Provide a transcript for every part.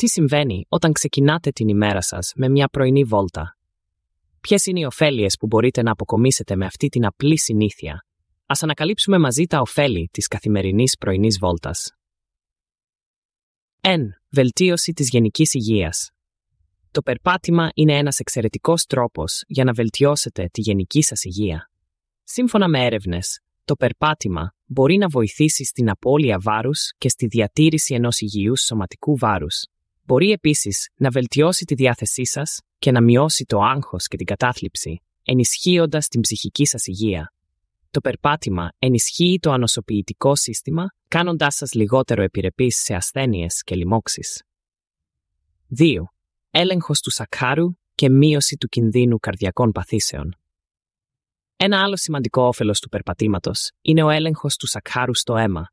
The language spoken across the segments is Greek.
Τι συμβαίνει όταν ξεκινάτε την ημέρα σας με μια πρωινή βόλτα. Ποιες είναι οι ωφέλειες που μπορείτε να αποκομίσετε με αυτή την απλή συνήθεια. Ας ανακαλύψουμε μαζί τα ωφέλη της καθημερινής πρωινής βόλτας. 1. Βελτίωση της γενικής υγείας. Το περπάτημα είναι ένας εξαιρετικός τρόπος για να βελτιώσετε τη γενική σας υγεία. Σύμφωνα με έρευνες, το περπάτημα μπορεί να βοηθήσει στην απώλεια βάρους και στη διατήρηση ενός υγιούς σωματικού βάρους. Μπορεί επίσης να βελτιώσει τη διάθεσή σας και να μειώσει το άγχος και την κατάθλιψη, ενισχύοντας την ψυχική σας υγεία. Το περπάτημα ενισχύει το ανοσοποιητικό σύστημα, κάνοντάς σας λιγότερο επιρρεπή σε ασθένειες και λοιμώξεις. 2. Έλεγχος του σακχάρου και μείωση του κινδύνου καρδιακών παθήσεων. Ένα άλλο σημαντικό όφελος του περπατήματος είναι ο έλεγχος του σακχάρου στο αίμα.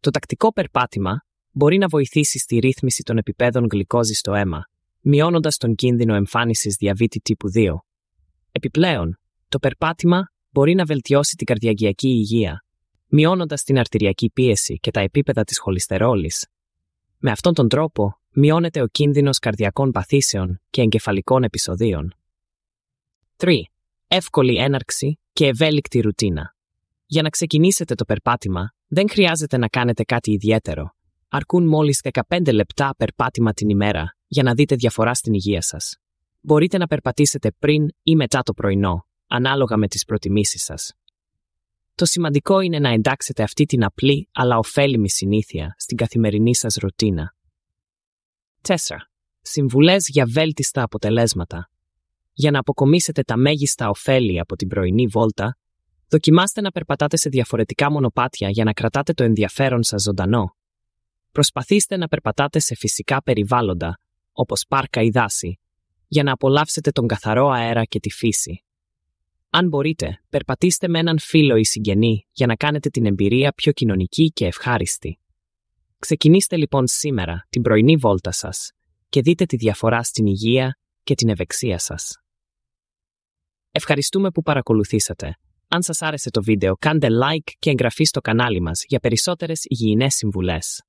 Το τακτικό περπάτημα μπορεί να βοηθήσει στη ρύθμιση των επιπέδων γλυκόζης στο αίμα, μειώνοντας τον κίνδυνο εμφάνισης διαβήτη τύπου 2. Επιπλέον, το περπάτημα μπορεί να βελτιώσει την καρδιαγιακή υγεία, μειώνοντας την αρτηριακή πίεση και τα επίπεδα της χολυστερόλης. Με αυτόν τον τρόπο, μειώνεται ο κίνδυνος καρδιακών παθήσεων και εγκεφαλικών επεισοδίων. 3. Εύκολη έναρξη και ευέλικτη ρουτίνα. Για να ξεκινήσετε το περπάτημα, δεν χρειάζεται να κάνετε κάτι ιδιαίτερο αρκούν μόλις 15 λεπτά περπάτημα την ημέρα για να δείτε διαφορά στην υγεία σας. Μπορείτε να περπατήσετε πριν ή μετά το πρωινό, ανάλογα με τις προτιμήσεις σας. Το σημαντικό είναι να εντάξετε αυτή την απλή αλλά ωφέλιμη συνήθεια στην καθημερινή σας ρουτίνα. 4. Συμβουλές για βέλτιστα αποτελέσματα. Για να αποκομίσετε τα μέγιστα ωφέλη από την πρωινή βόλτα, δοκιμάστε να περπατάτε σε διαφορετικά μονοπάτια για να κρατάτε το ενδιαφέρον σας ζωντανό προσπαθήστε να περπατάτε σε φυσικά περιβάλλοντα, όπως πάρκα ή δάση, για να απολαύσετε τον καθαρό αέρα και τη φύση. Αν μπορείτε, περπατήστε με έναν φίλο ή συγγενή για να κάνετε την εμπειρία πιο κοινωνική και ευχάριστη. Ξεκινήστε λοιπόν σήμερα την πρωινή βόλτα σας και δείτε τη διαφορά στην υγεία και την ευεξία σας. Ευχαριστούμε που παρακολουθήσατε. Αν σας άρεσε το βίντεο, κάντε like και εγγραφή στο κανάλι μας για περισσότερες υγιεινές συμβουλές.